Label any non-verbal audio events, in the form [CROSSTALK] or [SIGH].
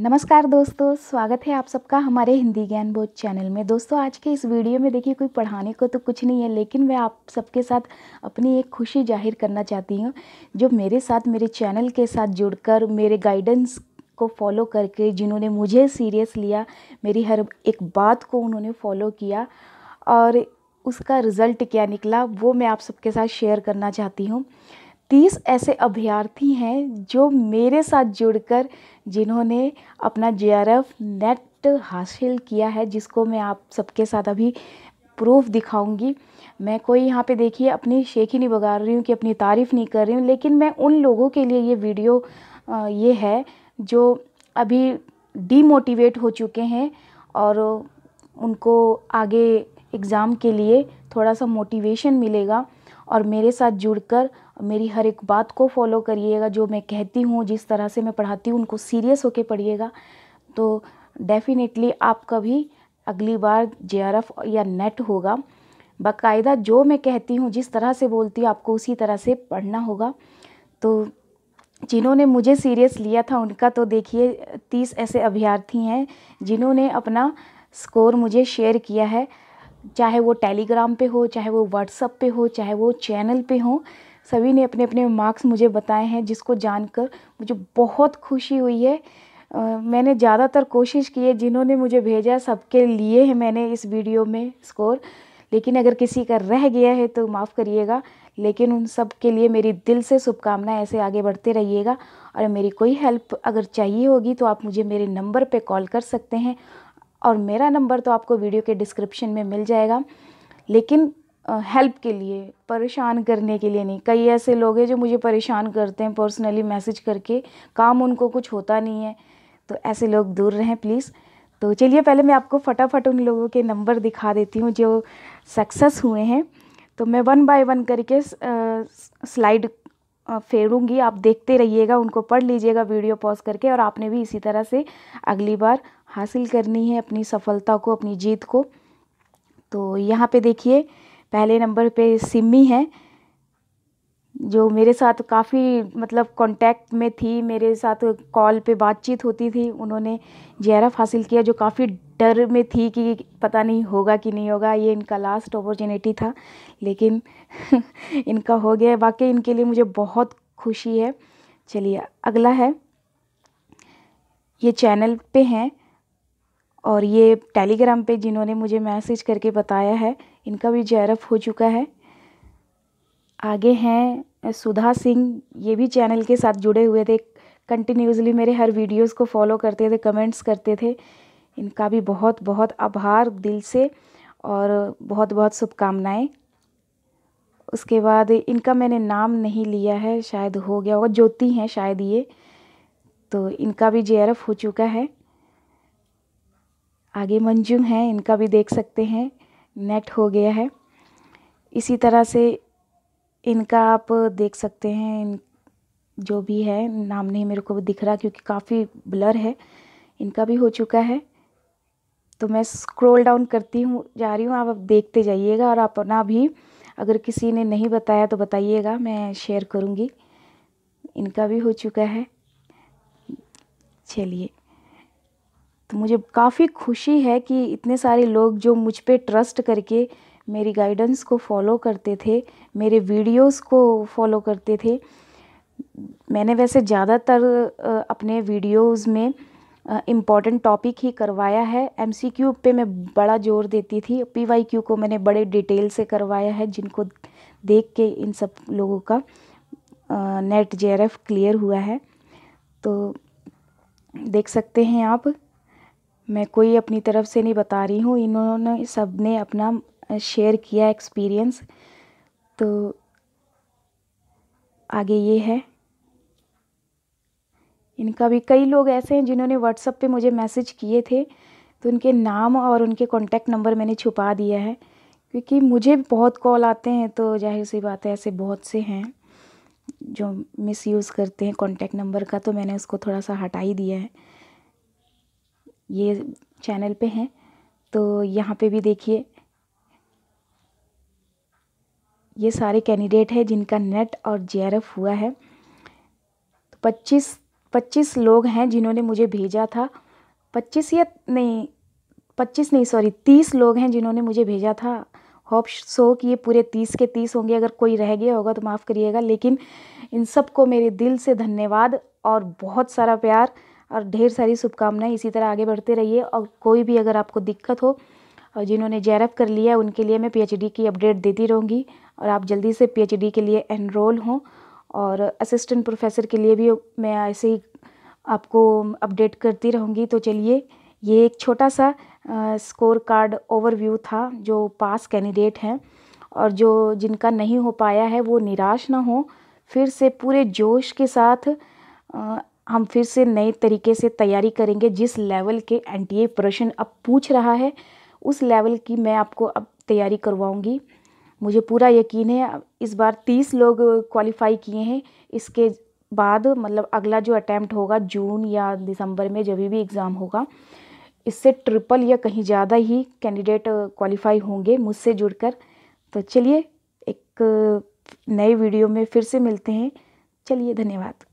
नमस्कार दोस्तों स्वागत है आप सबका हमारे हिंदी ज्ञान बोध चैनल में दोस्तों आज के इस वीडियो में देखिए कोई पढ़ाने को तो कुछ नहीं है लेकिन मैं आप सबके साथ अपनी एक खुशी जाहिर करना चाहती हूँ जो मेरे साथ मेरे चैनल के साथ जुड़कर मेरे गाइडेंस को फॉलो करके जिन्होंने मुझे सीरियस लिया मेरी हर एक बात को उन्होंने फॉलो किया और उसका रिज़ल्ट क्या निकला वो मैं आप सबके साथ शेयर करना चाहती हूँ तीस ऐसे अभ्यर्थी हैं जो मेरे साथ जुड़कर जिन्होंने अपना जे नेट हासिल किया है जिसको मैं आप सबके साथ अभी प्रूफ दिखाऊंगी मैं कोई यहाँ पे देखिए अपनी शेखी नहीं बगा रही हूँ कि अपनी तारीफ़ नहीं कर रही हूँ लेकिन मैं उन लोगों के लिए ये वीडियो ये है जो अभी डीमोटिवेट हो चुके हैं और उनको आगे एग्ज़ाम के लिए थोड़ा सा मोटिवेशन मिलेगा और मेरे साथ जुड़कर मेरी हर एक बात को फॉलो करिएगा जो मैं कहती हूँ जिस तरह से मैं पढ़ाती हूँ उनको सीरियस होके पढ़िएगा तो डेफ़िनेटली आपका भी अगली बार जे या नेट होगा बाकायदा जो मैं कहती हूँ जिस तरह से बोलती हूँ आपको उसी तरह से पढ़ना होगा तो जिन्होंने मुझे सीरियस लिया था उनका तो देखिए तीस ऐसे अभ्यर्थी हैं जिन्होंने अपना स्कोर मुझे शेयर किया है चाहे वो टेलीग्राम पे हो चाहे वो व्हाट्सअप पे हो चाहे वो चैनल पे हो सभी ने अपने अपने मार्क्स मुझे बताए हैं जिसको जानकर मुझे बहुत खुशी हुई है मैंने ज़्यादातर कोशिश की है जिन्होंने मुझे भेजा सबके लिए है मैंने इस वीडियो में स्कोर लेकिन अगर किसी का रह गया है तो माफ़ करिएगा लेकिन उन सब के लिए मेरी दिल से शुभकामनाएं ऐसे आगे बढ़ते रहिएगा और मेरी कोई हेल्प अगर चाहिए होगी तो आप मुझे मेरे नंबर पे कॉल कर सकते हैं और मेरा नंबर तो आपको वीडियो के डिस्क्रिप्शन में मिल जाएगा लेकिन हेल्प के लिए परेशान करने के लिए नहीं कई ऐसे लोग हैं जो मुझे परेशान करते हैं पर्सनली मैसेज करके काम उनको कुछ होता नहीं है तो ऐसे लोग दूर रहें प्लीज़ तो चलिए पहले मैं आपको फटाफट उन लोगों के नंबर दिखा देती हूँ जो सक्सेस हुए हैं तो मैं वन बाय वन करके स्लाइड फेरूंगी आप देखते रहिएगा उनको पढ़ लीजिएगा वीडियो पॉज करके और आपने भी इसी तरह से अगली बार हासिल करनी है अपनी सफलता को अपनी जीत को तो यहाँ पे देखिए पहले नंबर पे सिमी है जो मेरे साथ काफ़ी मतलब कांटेक्ट में थी मेरे साथ कॉल पे बातचीत होती थी उन्होंने जेरफ हासिल किया जो काफ़ी डर में थी कि पता नहीं होगा कि नहीं होगा ये इनका लास्ट अपॉर्चुनिटी था लेकिन [LAUGHS] इनका हो गया वाकई इनके लिए मुझे बहुत खुशी है चलिए अगला है ये चैनल पे हैं और ये टेलीग्राम पे जिन्होंने मुझे मैसेज करके बताया है इनका भी जयरफ हो चुका है आगे हैं सुधा सिंह ये भी चैनल के साथ जुड़े हुए थे कंटिन्यूसली मेरे हर वीडियोस को फॉलो करते थे कमेंट्स करते थे इनका भी बहुत बहुत आभार दिल से और बहुत बहुत शुभकामनाएँ उसके बाद इनका मैंने नाम नहीं लिया है शायद हो गया होगा ज्योति हैं शायद ये तो इनका भी जे हो चुका है आगे मंजुम है इनका भी देख सकते हैं नेट हो गया है इसी तरह से इनका आप देख सकते हैं इन जो भी है नाम नहीं मेरे को दिख रहा क्योंकि काफ़ी ब्लर है इनका भी हो चुका है तो मैं स्क्रॉल डाउन करती हूँ जा रही हूँ आप देखते जाइएगा और अपना भी अगर किसी ने नहीं बताया तो बताइएगा मैं शेयर करूँगी इनका भी हो चुका है चलिए तो मुझे काफ़ी खुशी है कि इतने सारे लोग जो मुझ पर ट्रस्ट करके मेरी गाइडेंस को फॉलो करते थे मेरे वीडियोस को फॉलो करते थे मैंने वैसे ज़्यादातर अपने वीडियोस में इम्पॉर्टेंट टॉपिक ही करवाया है एमसीक्यू पे मैं बड़ा जोर देती थी पीवाईक्यू को मैंने बड़े डिटेल से करवाया है जिनको देख के इन सब लोगों का नेट जे क्लियर हुआ है तो देख सकते हैं आप मैं कोई अपनी तरफ से नहीं बता रही हूँ इन्होंने सब ने अपना शेयर किया एक्सपीरियंस तो आगे ये है इनका भी कई लोग ऐसे हैं जिन्होंने व्हाट्सअप पे मुझे मैसेज किए थे तो उनके नाम और उनके कॉन्टैक्ट नंबर मैंने छुपा दिया है क्योंकि मुझे बहुत कॉल आते हैं तो जाहिर सी बात है ऐसे बहुत से हैं जो मिस यूज़ करते हैं कॉन्टैक्ट नंबर का तो मैंने उसको थोड़ा सा हटा ही दिया है ये चैनल पे हैं तो यहाँ पे भी देखिए ये सारे कैंडिडेट हैं जिनका नेट और जे हुआ है तो पच्चीस पच्चीस लोग हैं जिन्होंने मुझे भेजा था पच्चीस या नहीं पच्चीस नहीं सॉरी तीस लोग हैं जिन्होंने मुझे भेजा था होप सो कि ये पूरे तीस के तीस होंगे अगर कोई रह गया होगा तो माफ़ करिएगा लेकिन इन सबको मेरे दिल से धन्यवाद और बहुत सारा प्यार और ढेर सारी शुभकामनाएँ इसी तरह आगे बढ़ते रहिए और कोई भी अगर आपको दिक्कत हो और जिन्होंने जेरफ कर लिया है उनके लिए मैं पी एच डी की अपडेट देती रहूँगी और आप जल्दी से पी एच डी के लिए एनरोल हों और असिस्टेंट प्रोफेसर के लिए भी मैं ऐसे ही आपको अपडेट करती रहूँगी तो चलिए ये एक छोटा सा स्कोर कार्ड ओवरव्यू था जो पास कैंडिडेट हैं और जो जिनका नहीं हो पाया है वो निराश ना हो फिर से पूरे जोश के साथ हम फिर से नए तरीके से तैयारी करेंगे जिस लेवल के एन टी ए प्रश्न अब पूछ रहा है उस लेवल की मैं आपको अब तैयारी करवाऊँगी मुझे पूरा यकीन है इस बार तीस लोग क्वालिफाई किए हैं इसके बाद मतलब अगला जो अटैम्प्ट होगा जून या दिसंबर में जब भी एग्ज़ाम होगा इससे ट्रिपल या कहीं ज़्यादा ही कैंडिडेट क्वालिफाई होंगे मुझसे जुड़कर तो चलिए एक नए वीडियो में फिर से मिलते हैं चलिए धन्यवाद